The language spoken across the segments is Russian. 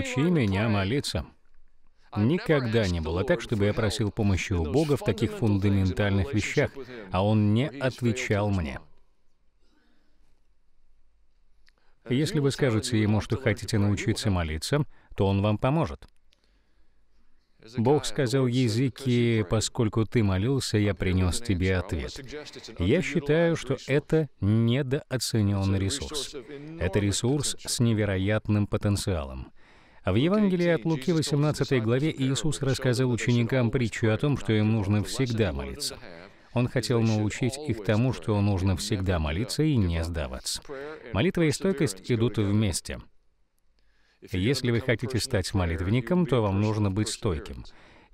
учи меня молиться. Никогда не было так, чтобы я просил помощи у Бога в таких фундаментальных вещах, а Он не отвечал мне. Если вы скажете Ему, что хотите научиться молиться, то Он вам поможет. Бог сказал языки, «Поскольку ты молился, я принес тебе ответ». Я считаю, что это недооцененный ресурс. Это ресурс с невероятным потенциалом. А в Евангелии от Луки 18 главе Иисус рассказал ученикам притчу о том, что им нужно всегда молиться. Он хотел научить их тому, что нужно всегда молиться и не сдаваться. Молитва и стойкость идут вместе. Если вы хотите стать молитвенником, то вам нужно быть стойким.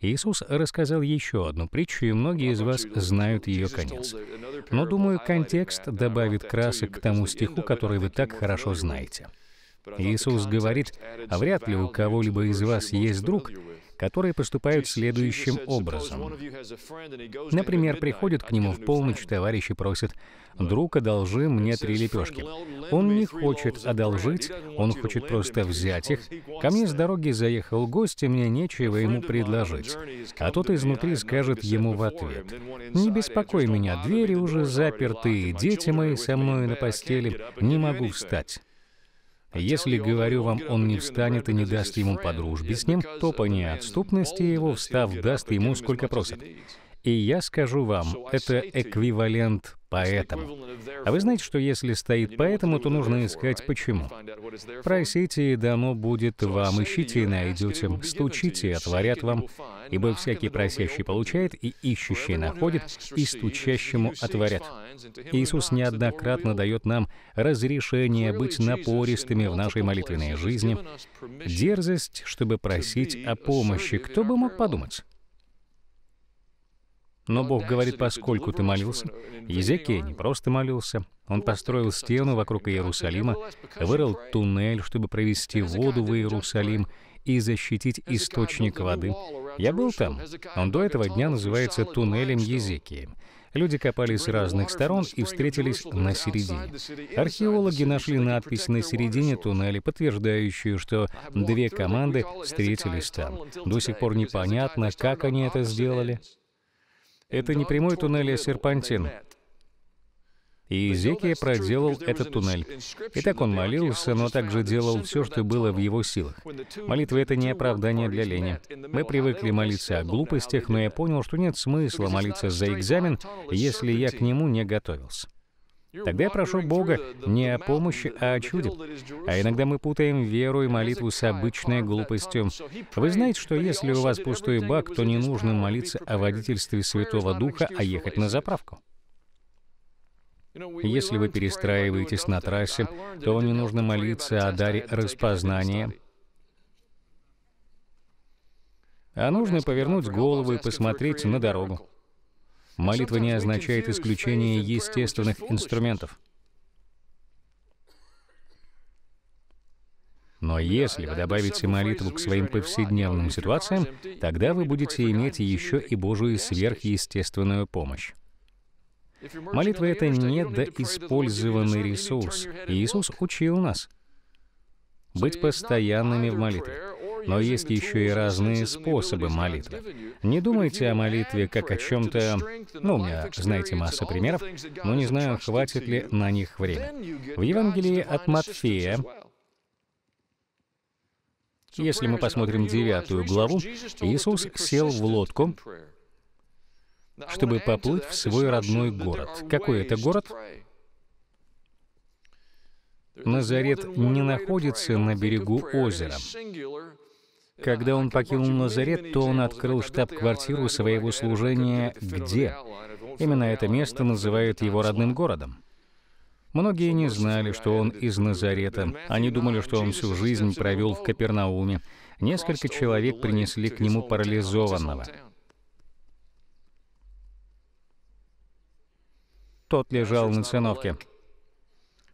Иисус рассказал еще одну притчу, и многие из вас знают ее конец. Но, думаю, контекст добавит красок к тому стиху, который вы так хорошо знаете. Иисус говорит, а вряд ли у кого-либо из вас есть друг, которые поступают следующим образом. Например, приходит к нему в полночь товарищ и просит, «Друг, одолжи мне три лепешки». Он не хочет одолжить, он хочет просто взять их. Ко мне с дороги заехал гость, и мне нечего ему предложить. А тот изнутри скажет ему в ответ, «Не беспокой меня, двери уже заперты, дети мои со мной на постели, не могу встать». Если, говорю вам, он не встанет и не даст ему по дружбе с ним, то по неотступности его, встав, даст ему сколько просит. И я скажу вам, это эквивалент поэтому. А вы знаете, что если стоит поэтому, то нужно искать почему. Просите, и дано будет вам, ищите и найдете, стучите, и отворят вам, ибо всякий просящий получает, и ищущий находит, и стучащему отворят. Иисус неоднократно дает нам разрешение быть напористыми в нашей молитвенной жизни, дерзость, чтобы просить о помощи. Кто бы мог подумать? Но Бог говорит, поскольку ты молился, Езекия не просто молился, он построил стену вокруг Иерусалима, вырыл туннель, чтобы провести воду в Иерусалим и защитить источник воды. Я был там. Он до этого дня называется туннелем Езекии. Люди копали с разных сторон и встретились на середине. Археологи нашли надпись на середине туннеля, подтверждающую, что две команды встретились там. До сих пор непонятно, как они это сделали. Это не прямой туннель, а серпантин. И Иезекия проделал этот туннель. Итак, он молился, но также делал все, что было в его силах. Молитва — это не оправдание для лени. Мы привыкли молиться о глупостях, но я понял, что нет смысла молиться за экзамен, если я к нему не готовился. Тогда я прошу Бога не о помощи, а о чуде. А иногда мы путаем веру и молитву с обычной глупостью. Вы знаете, что если у вас пустой бак, то не нужно молиться о водительстве Святого Духа, а ехать на заправку. Если вы перестраиваетесь на трассе, то не нужно молиться о даре распознания, а нужно повернуть голову и посмотреть на дорогу. Молитва не означает исключение естественных инструментов. Но если вы добавите молитву к своим повседневным ситуациям, тогда вы будете иметь еще и Божию сверхъестественную помощь. Молитва — это недоиспользованный ресурс. И Иисус учил нас быть постоянными в молитве но есть еще и разные способы молитвы. Не думайте о молитве как о чем-то... Ну, у меня, знаете, масса примеров, но не знаю, хватит ли на них времени. В Евангелии от Матфея если мы посмотрим девятую главу, Иисус сел в лодку, чтобы поплыть в свой родной город. Какой это город? Назарет не находится на берегу озера. Когда он покинул Назарет, то он открыл штаб-квартиру своего служения где? Именно это место называют его родным городом. Многие не знали, что он из Назарета. Они думали, что он всю жизнь провел в Капернауме. Несколько человек принесли к нему парализованного. Тот лежал на циновке.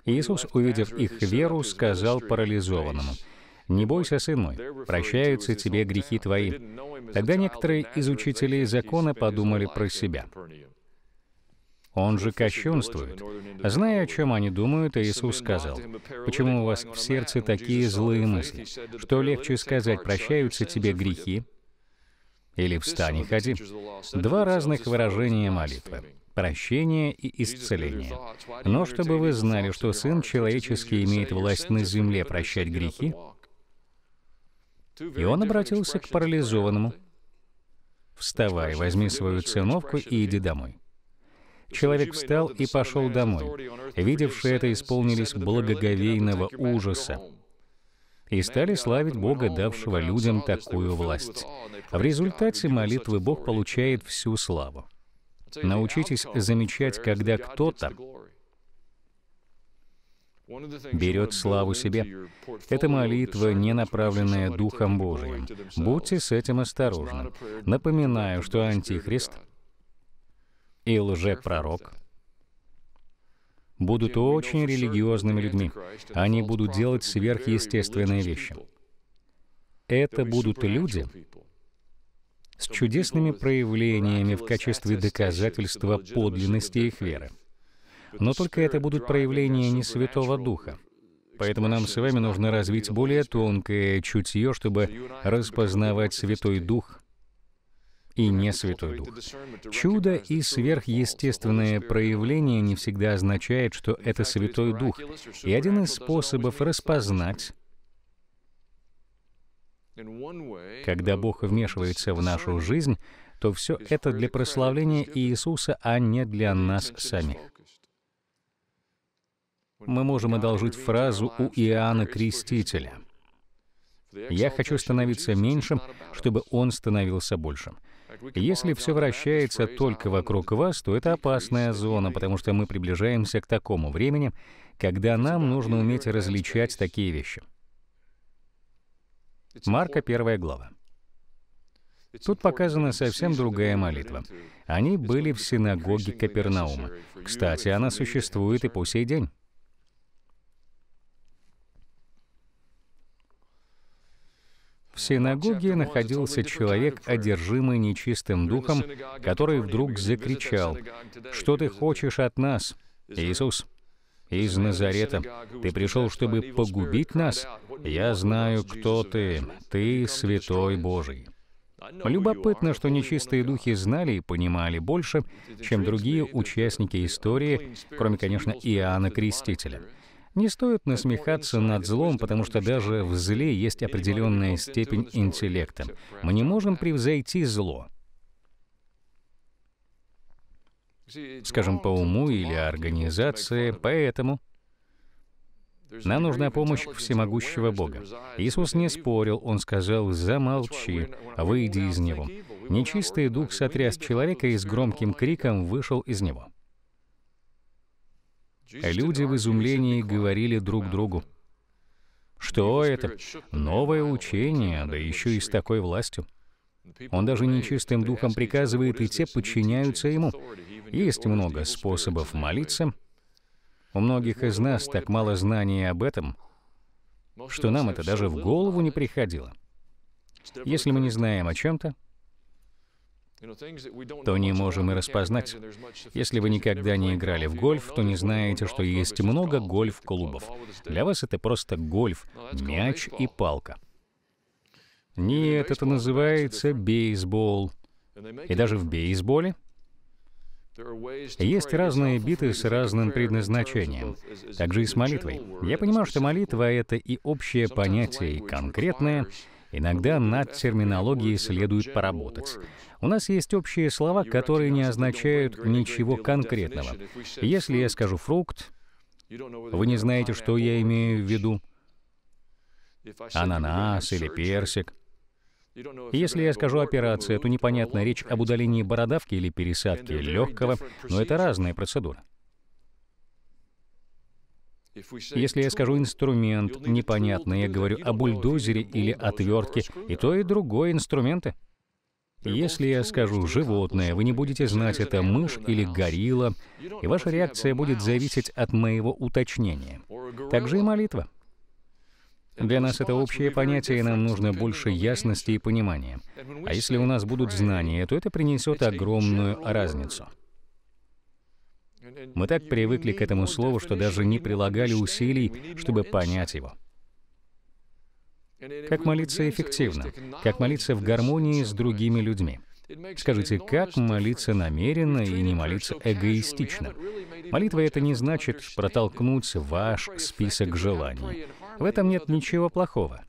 Иисус, увидев их веру, сказал парализованному — «Не бойся, сын мой, прощаются тебе грехи твои». Тогда некоторые из учителей закона подумали про себя. Он же кощунствует. Зная, о чем они думают, Иисус сказал, «Почему у вас в сердце такие злые мысли? Что легче сказать, прощаются тебе грехи?» Или «Встань и ходи». Два разных выражения молитвы прощение и исцеление. Но чтобы вы знали, что Сын Человеческий имеет власть на земле прощать грехи, и он обратился к парализованному. «Вставай, возьми свою циновку и иди домой». Человек встал и пошел домой. Видевшие это исполнились благоговейного ужаса и стали славить Бога, давшего людям такую власть. В результате молитвы Бог получает всю славу. Научитесь замечать, когда кто-то берет славу себе. Это молитва, не направленная Духом Божиим. Будьте с этим осторожны. Напоминаю, что Антихрист и лжепророк будут очень религиозными людьми. Они будут делать сверхъестественные вещи. Это будут люди, с чудесными проявлениями в качестве доказательства подлинности их веры. Но только это будут проявления не Святого Духа. Поэтому нам с вами нужно развить более тонкое чутье, чтобы распознавать Святой Дух и не Святой Дух. Чудо и сверхъестественное проявление не всегда означает, что это Святой Дух. И один из способов распознать когда Бог вмешивается в нашу жизнь, то все это для прославления Иисуса, а не для нас самих мы можем одолжить фразу у Иоанна Крестителя. «Я хочу становиться меньшим, чтобы он становился большим». Если все вращается только вокруг вас, то это опасная зона, потому что мы приближаемся к такому времени, когда нам нужно уметь различать такие вещи. Марка 1 глава. Тут показана совсем другая молитва. Они были в синагоге Капернаума. Кстати, она существует и по сей день. В синагоге находился человек, одержимый нечистым духом, который вдруг закричал, «Что ты хочешь от нас, Иисус?» из Назарета. Ты пришел, чтобы погубить нас? Я знаю, кто ты. Ты Святой Божий». Любопытно, что нечистые духи знали и понимали больше, чем другие участники истории, кроме, конечно, Иоанна Крестителя — не стоит насмехаться над злом, потому что даже в зле есть определенная степень интеллекта. Мы не можем превзойти зло. Скажем, по уму или организации, поэтому нам нужна помощь всемогущего Бога. Иисус не спорил, Он сказал, «Замолчи, выйди из него». Нечистый дух сотряс человека и с громким криком вышел из него. Люди в изумлении говорили друг другу, что это? Новое учение, да еще и с такой властью. Он даже нечистым духом приказывает, и те подчиняются ему. Есть много способов молиться. У многих из нас так мало знаний об этом, что нам это даже в голову не приходило. Если мы не знаем о чем-то, то не можем и распознать. Если вы никогда не играли в гольф, то не знаете, что есть много гольф-клубов. Для вас это просто гольф, мяч и палка. Нет, это называется бейсбол. И даже в бейсболе есть разные биты с разным предназначением, также и с молитвой. Я понимаю, что молитва — это и общее понятие, и конкретное, Иногда над терминологией следует поработать. У нас есть общие слова, которые не означают ничего конкретного. Если я скажу «фрукт», вы не знаете, что я имею в виду. Ананас или персик. Если я скажу «операция», то непонятная речь об удалении бородавки или пересадке легкого, но это разные процедуры. Если я скажу инструмент непонятно, я говорю о бульдозере или отвертке, и то, и другое инструменты. Если я скажу «животное», вы не будете знать, это мышь или горилла, и ваша реакция будет зависеть от моего уточнения. Так же и молитва. Для нас это общее понятие, и нам нужно больше ясности и понимания. А если у нас будут знания, то это принесет огромную разницу. Мы так привыкли к этому слову, что даже не прилагали усилий, чтобы понять его. Как молиться эффективно? Как молиться в гармонии с другими людьми? Скажите, как молиться намеренно и не молиться эгоистично? Молитва — это не значит протолкнуть ваш список желаний. В этом нет ничего плохого.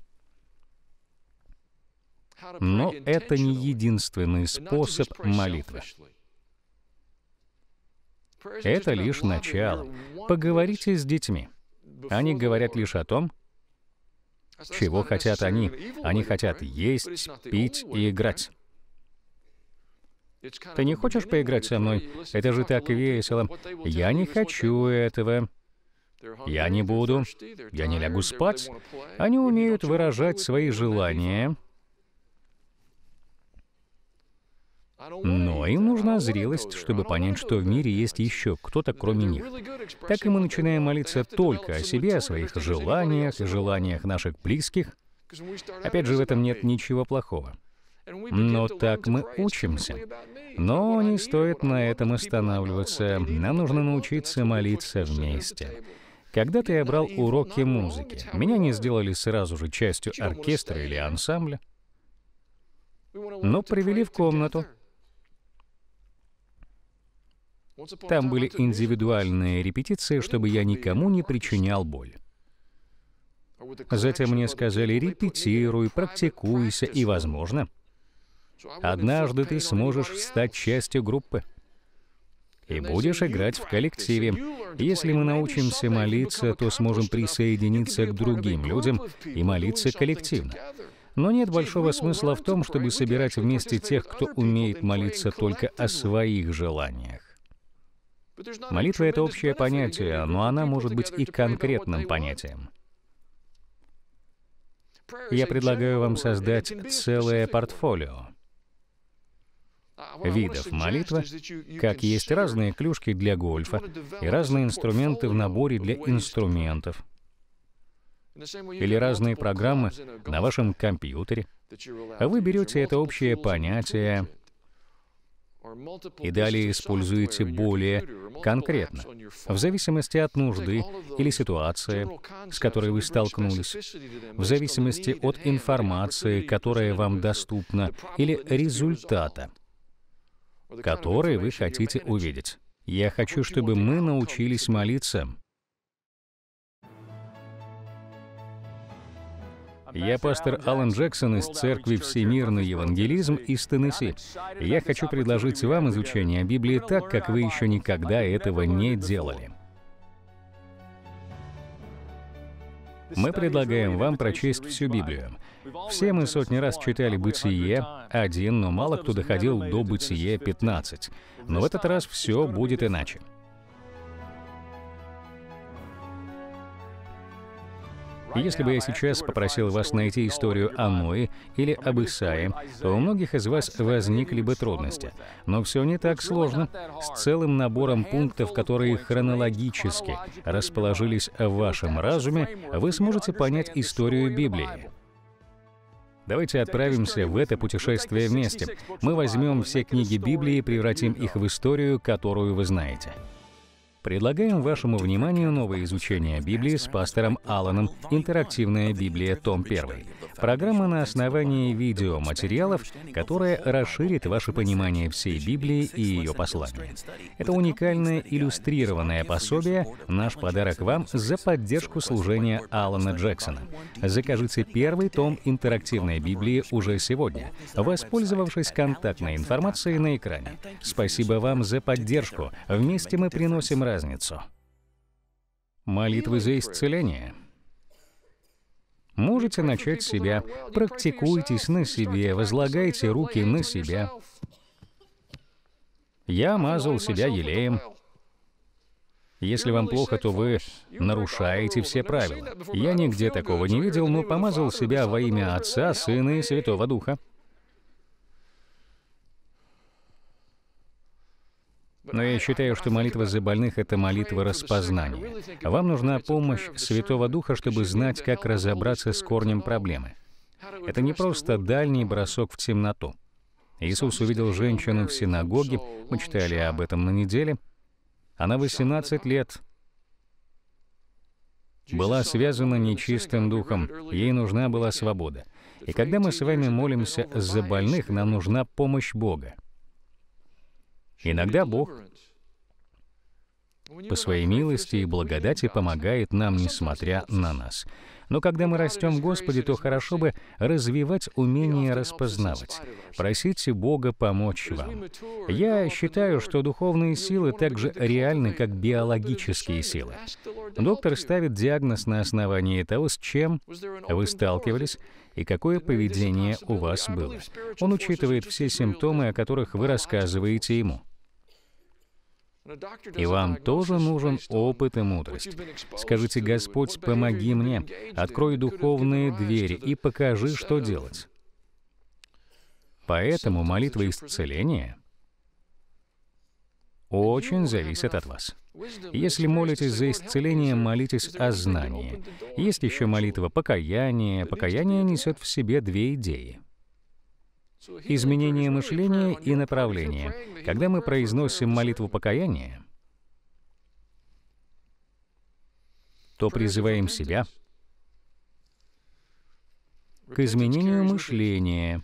Но это не единственный способ молитвы. Это лишь начало. Поговорите с детьми. Они говорят лишь о том, чего хотят они. Они хотят есть, пить и играть. Ты не хочешь поиграть со мной? Это же так весело. Я не хочу этого. Я не буду. Я не лягу спать. Они умеют выражать свои желания, Но им нужна зрелость, чтобы понять, что в мире есть еще кто-то, кроме них. Так и мы начинаем молиться только о себе, о своих желаниях и желаниях наших близких. Опять же, в этом нет ничего плохого. Но так мы учимся. Но не стоит на этом останавливаться. Нам нужно научиться молиться вместе. Когда-то я брал уроки музыки. Меня не сделали сразу же частью оркестра или ансамбля, но привели в комнату, там были индивидуальные репетиции, чтобы я никому не причинял боль. Затем мне сказали, репетируй, практикуйся, и, возможно, однажды ты сможешь стать частью группы и будешь играть в коллективе. Если мы научимся молиться, то сможем присоединиться к другим людям и молиться коллективно. Но нет большого смысла в том, чтобы собирать вместе тех, кто умеет молиться только о своих желаниях. Молитва — это общее понятие, но она может быть и конкретным понятием. Я предлагаю вам создать целое портфолио видов молитвы, как есть разные клюшки для гольфа и разные инструменты в наборе для инструментов, или разные программы на вашем компьютере, вы берете это общее понятие, и далее используете более конкретно, в зависимости от нужды или ситуации, с которой вы столкнулись, в зависимости от информации, которая вам доступна, или результата, который вы хотите увидеть. Я хочу, чтобы мы научились молиться Я пастор Алан Джексон из Церкви «Всемирный евангелизм» из Теннесси. Я хочу предложить вам изучение Библии так, как вы еще никогда этого не делали. Мы предлагаем вам прочесть всю Библию. Все мы сотни раз читали «Бытие» один, но мало кто доходил до «Бытие» 15. Но в этот раз все будет иначе. Если бы я сейчас попросил вас найти историю о Ное или об Исае, то у многих из вас возникли бы трудности. Но все не так сложно. С целым набором пунктов, которые хронологически расположились в вашем разуме, вы сможете понять историю Библии. Давайте отправимся в это путешествие вместе. Мы возьмем все книги Библии и превратим их в историю, которую вы знаете. Предлагаем вашему вниманию новое изучение Библии с пастором Алланом «Интерактивная Библия. Том 1». Программа на основании видеоматериалов, которая расширит ваше понимание всей Библии и ее послания. Это уникальное иллюстрированное пособие, наш подарок вам за поддержку служения Алана Джексона. Закажите первый том интерактивной Библии уже сегодня, воспользовавшись контактной информацией на экране. Спасибо вам за поддержку. Вместе мы приносим радость разницу. Молитвы за исцеление. Можете начать с себя. Практикуйтесь на себе, возлагайте руки на себя. Я мазал себя елеем. Если вам плохо, то вы нарушаете все правила. Я нигде такого не видел, но помазал себя во имя Отца, Сына и Святого Духа. Но я считаю, что молитва за больных — это молитва распознания. Вам нужна помощь Святого Духа, чтобы знать, как разобраться с корнем проблемы. Это не просто дальний бросок в темноту. Иисус увидел женщину в синагоге, мы читали об этом на неделе. Она 18 лет, была связана нечистым духом, ей нужна была свобода. И когда мы с вами молимся за больных, нам нужна помощь Бога. Иногда Бог по своей милости и благодати помогает нам, несмотря на нас. Но когда мы растем в Господе, то хорошо бы развивать умение распознавать. Просите Бога помочь вам. Я считаю, что духовные силы так же реальны, как биологические силы. Доктор ставит диагноз на основании того, с чем вы сталкивались, и какое поведение у вас было. Он учитывает все симптомы, о которых вы рассказываете ему. И вам тоже нужен опыт и мудрость. Скажите, Господь, помоги мне, открой духовные двери и покажи, что делать. Поэтому молитва исцеления очень зависит от вас. Если молитесь за исцеление, молитесь о знании. Есть еще молитва покаяния. Покаяние несет в себе две идеи — изменение мышления и направления. Когда мы произносим молитву покаяния, то призываем себя к изменению мышления.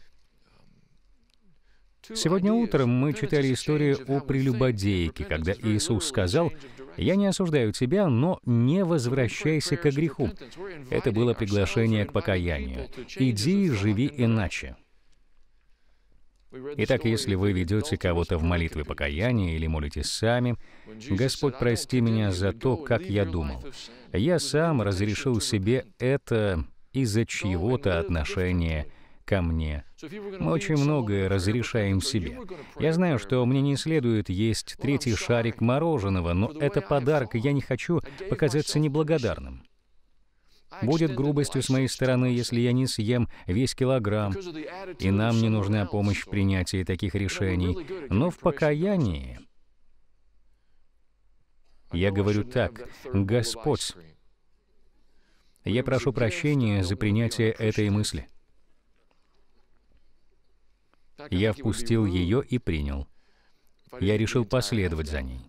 Сегодня утром мы читали историю о прелюбодейке, когда Иисус сказал, «Я не осуждаю тебя, но не возвращайся к греху». Это было приглашение к покаянию. «Иди и живи иначе». Итак, если вы ведете кого-то в молитве покаяния или молитесь сами, «Господь, прости меня за то, как я думал. Я сам разрешил себе это из-за чьего-то отношения ко мне. Мы очень многое разрешаем себе. Я знаю, что мне не следует есть третий шарик мороженого, но это подарок, и я не хочу показаться неблагодарным. Будет грубостью с моей стороны, если я не съем весь килограмм, и нам не нужна помощь в принятии таких решений. Но в покаянии я говорю так, «Господь, я прошу прощения за принятие этой мысли. Я впустил ее и принял. Я решил последовать за ней.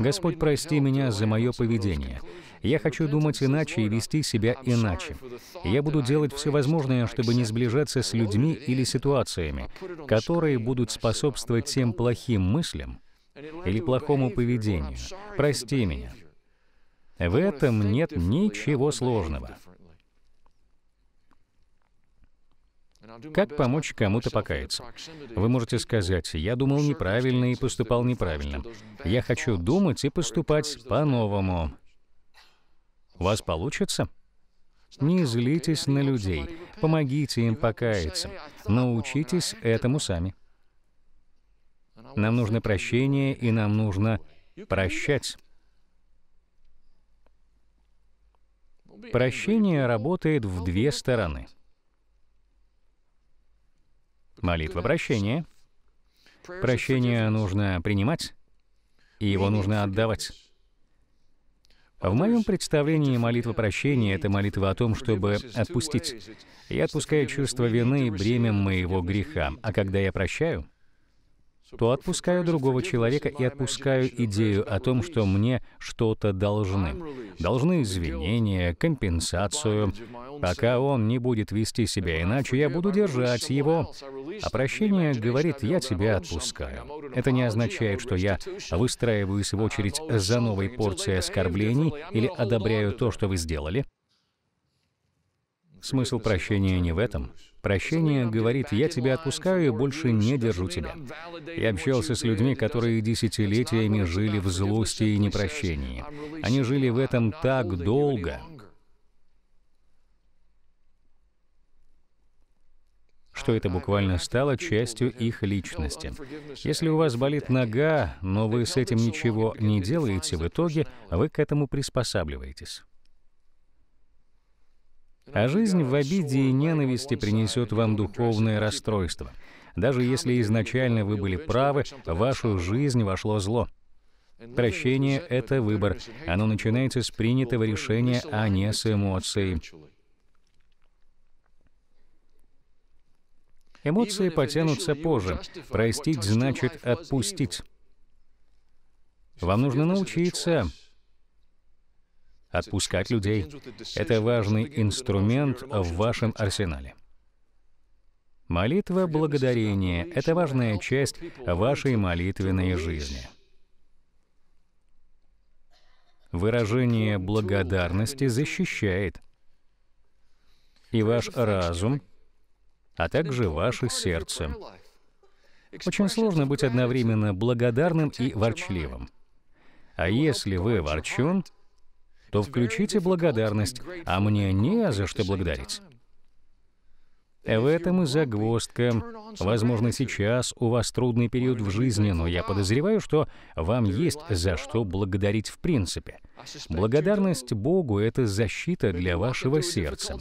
Господь, прости меня за мое поведение. Я хочу думать иначе и вести себя иначе. Я буду делать все возможное, чтобы не сближаться с людьми или ситуациями, которые будут способствовать тем плохим мыслям или плохому поведению. Прости меня. В этом нет ничего сложного. Как помочь кому-то покаяться? Вы можете сказать, я думал неправильно и поступал неправильно. Я хочу думать и поступать по-новому. У вас получится? Не злитесь на людей, помогите им покаяться, научитесь этому сами. Нам нужно прощение и нам нужно прощать. Прощение работает в две стороны — Молитва прощения. Прощение нужно принимать, и его нужно отдавать. В моем представлении молитва прощения — это молитва о том, чтобы отпустить. Я отпускаю чувство вины и бремя моего греха, а когда я прощаю — то отпускаю другого человека и отпускаю идею о том, что мне что-то должны. Должны извинения, компенсацию. Пока он не будет вести себя иначе, я буду держать его. А прощение говорит, я тебя отпускаю. Это не означает, что я выстраиваюсь в очередь за новой порцией оскорблений или одобряю то, что вы сделали. Смысл прощения не в этом. Прощение говорит, я тебя отпускаю и больше не держу тебя. Я общался с людьми, которые десятилетиями жили в злости и непрощении. Они жили в этом так долго, что это буквально стало частью их личности. Если у вас болит нога, но вы с этим ничего не делаете, в итоге вы к этому приспосабливаетесь. А жизнь в обиде и ненависти принесет вам духовное расстройство. Даже если изначально вы были правы, в вашу жизнь вошло зло. Прощение — это выбор. Оно начинается с принятого решения, а не с эмоций. Эмоции потянутся позже. Простить значит отпустить. Вам нужно научиться отпускать людей — это важный инструмент в вашем арсенале. Молитва благодарения — это важная часть вашей молитвенной жизни. Выражение благодарности защищает и ваш разум, а также ваше сердце. Очень сложно быть одновременно благодарным и ворчливым. А если вы ворчун, то включите благодарность, а мне не за что благодарить. В этом и загвоздка. Возможно, сейчас у вас трудный период в жизни, но я подозреваю, что вам есть за что благодарить в принципе. Благодарность Богу — это защита для вашего сердца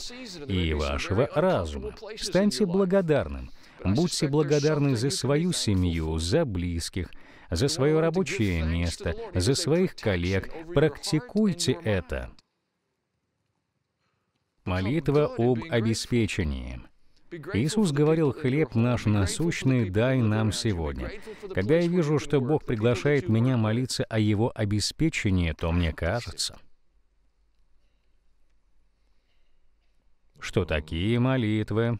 и вашего разума. Станьте благодарным. Будьте благодарны за свою семью, за близких — за свое рабочее место, за своих коллег. Практикуйте это. Молитва об обеспечении. Иисус говорил, «Хлеб наш насущный дай нам сегодня». Когда я вижу, что Бог приглашает меня молиться о Его обеспечении, то мне кажется, что такие молитвы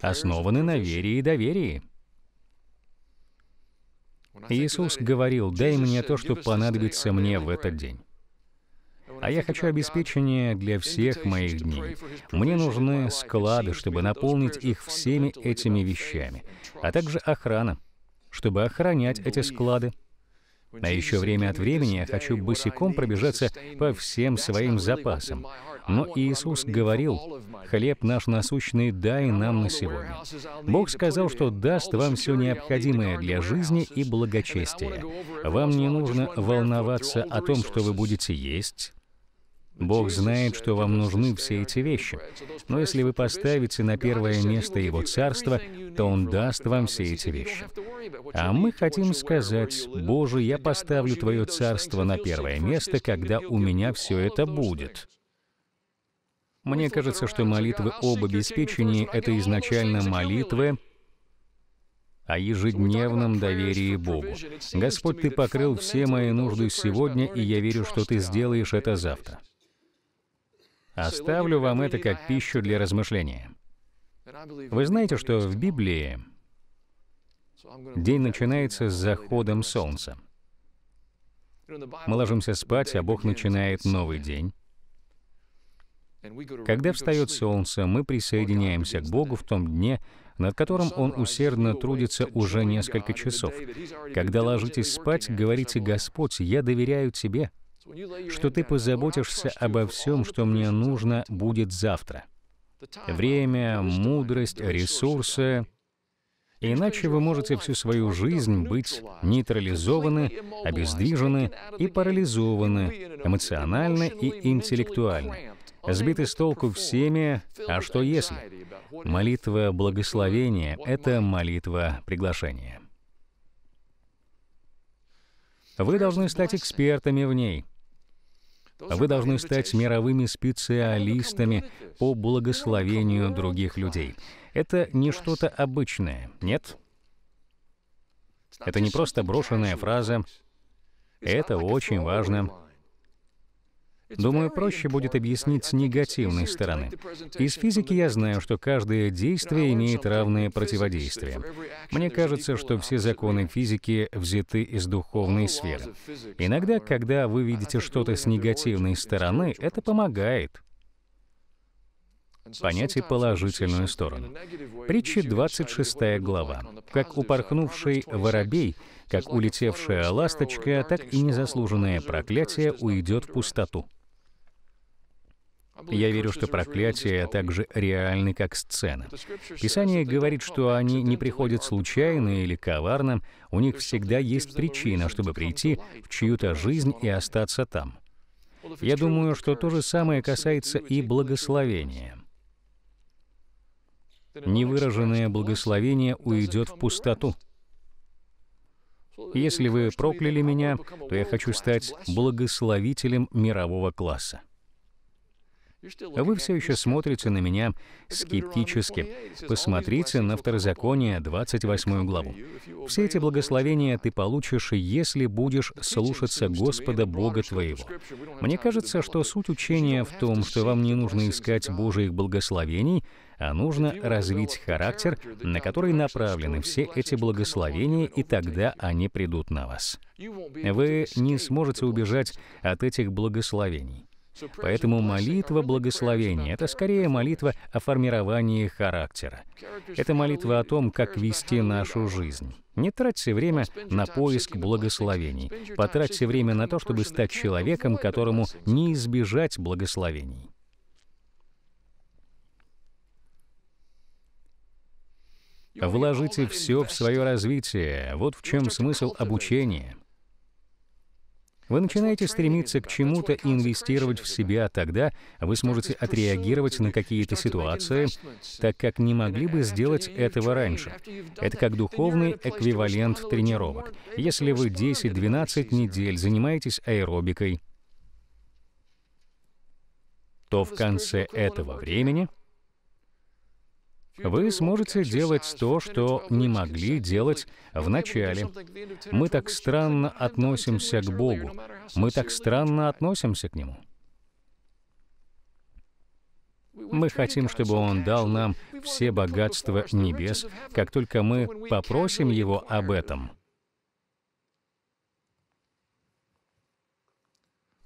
основаны на вере и доверии. Иисус говорил, «Дай мне то, что понадобится мне в этот день». А я хочу обеспечение для всех моих дней. Мне нужны склады, чтобы наполнить их всеми этими вещами, а также охрана, чтобы охранять эти склады. А еще время от времени я хочу босиком пробежаться по всем своим запасам, но Иисус говорил, «Хлеб наш насущный дай нам на сегодня». Бог сказал, что даст вам все необходимое для жизни и благочестия. Вам не нужно волноваться о том, что вы будете есть, Бог знает, что вам нужны все эти вещи. Но если вы поставите на первое место Его Царство, то Он даст вам все эти вещи. А мы хотим сказать, «Боже, я поставлю Твое Царство на первое место, когда у меня все это будет». Мне кажется, что молитвы об обеспечении — это изначально молитвы о ежедневном доверии Богу. «Господь, Ты покрыл все мои нужды сегодня, и я верю, что Ты сделаешь это завтра». Оставлю вам это как пищу для размышления. Вы знаете, что в Библии день начинается с заходом солнца. Мы ложимся спать, а Бог начинает новый день. Когда встает солнце, мы присоединяемся к Богу в том дне, над которым Он усердно трудится уже несколько часов. Когда ложитесь спать, говорите, «Господь, я доверяю Тебе, что Ты позаботишься обо всем, что мне нужно будет завтра». Время, мудрость, ресурсы. Иначе вы можете всю свою жизнь быть нейтрализованы, обездвижены и парализованы эмоционально и интеллектуально сбиты с толку всеми «а что если?». Молитва благословения — это молитва приглашения. Вы должны стать экспертами в ней. Вы должны стать мировыми специалистами по благословению других людей. Это не что-то обычное, нет? Это не просто брошенная фраза. Это очень важно. Думаю, проще будет объяснить с негативной стороны. Из физики я знаю, что каждое действие имеет равное противодействие. Мне кажется, что все законы физики взяты из духовной сферы. Иногда, когда вы видите что-то с негативной стороны, это помогает понять и положительную сторону. Притча 26 глава. Как упорхнувший воробей, как улетевшая ласточка, так и незаслуженное проклятие уйдет в пустоту. А я верю, что проклятие также реальны, как сцена. Писание говорит, что они не приходят случайно или коварно, у них всегда есть причина, чтобы прийти в чью-то жизнь и остаться там. Я думаю, что то же самое касается и благословения. Невыраженное благословение уйдет в пустоту. Если вы прокляли меня, то я хочу стать благословителем мирового класса. А вы все еще смотрите на меня скептически. Посмотрите на Второзаконие, 28 главу. Все эти благословения ты получишь, если будешь слушаться Господа Бога твоего. Мне кажется, что суть учения в том, что вам не нужно искать Божьих благословений, а нужно развить характер, на который направлены все эти благословения, и тогда они придут на вас. Вы не сможете убежать от этих благословений. Поэтому молитва благословения — это скорее молитва о формировании характера. Это молитва о том, как вести нашу жизнь. Не тратьте время на поиск благословений. Потратьте время на то, чтобы стать человеком, которому не избежать благословений. Вложите все в свое развитие. Вот в чем смысл обучения — вы начинаете стремиться к чему-то и инвестировать в себя, тогда вы сможете отреагировать на какие-то ситуации, так как не могли бы сделать этого раньше. Это как духовный эквивалент тренировок. Если вы 10-12 недель занимаетесь аэробикой, то в конце этого времени вы сможете делать то, что не могли делать в начале. Мы так странно относимся к Богу. Мы так странно относимся к Нему. Мы хотим, чтобы Он дал нам все богатства небес, как только мы попросим Его об этом.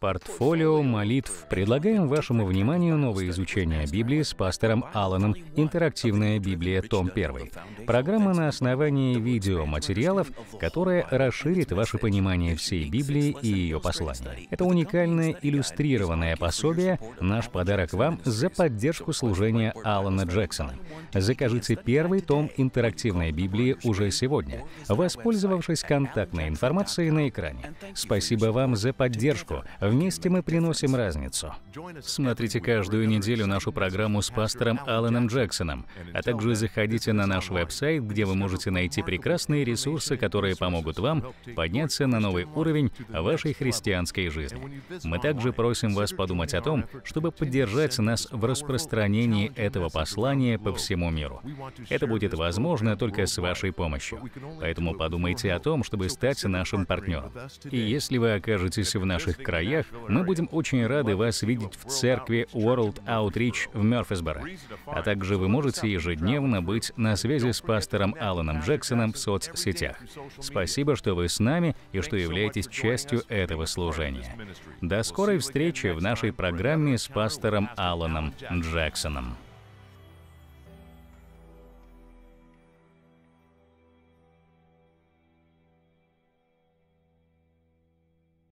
Портфолио молитв. Предлагаем вашему вниманию новое изучение Библии с пастором Алланом «Интерактивная Библия. Том 1». Программа на основании видеоматериалов, которая расширит ваше понимание всей Библии и ее послания. Это уникальное иллюстрированное пособие, наш подарок вам за поддержку служения Аллана Джексона. Закажите первый том интерактивной Библии уже сегодня, воспользовавшись контактной информацией на экране. Спасибо вам за поддержку. Вместе мы приносим разницу. Смотрите каждую неделю нашу программу с пастором Алленом Джексоном, а также заходите на наш веб-сайт, где вы можете найти прекрасные ресурсы, которые помогут вам подняться на новый уровень вашей христианской жизни. Мы также просим вас подумать о том, чтобы поддержать нас в распространении этого послания по всему миру. Это будет возможно только с вашей помощью. Поэтому подумайте о том, чтобы стать нашим партнером. И если вы окажетесь в наших краях, гостях, мы будем очень рады вас видеть в церкви World Outreach в Мерфисборо. А также вы можете ежедневно быть на связи с пастором Алланом Джексоном в соцсетях. Спасибо, что вы с нами и что являетесь частью этого служения. До скорой встречи в нашей программе с пастором Алланом Джексоном.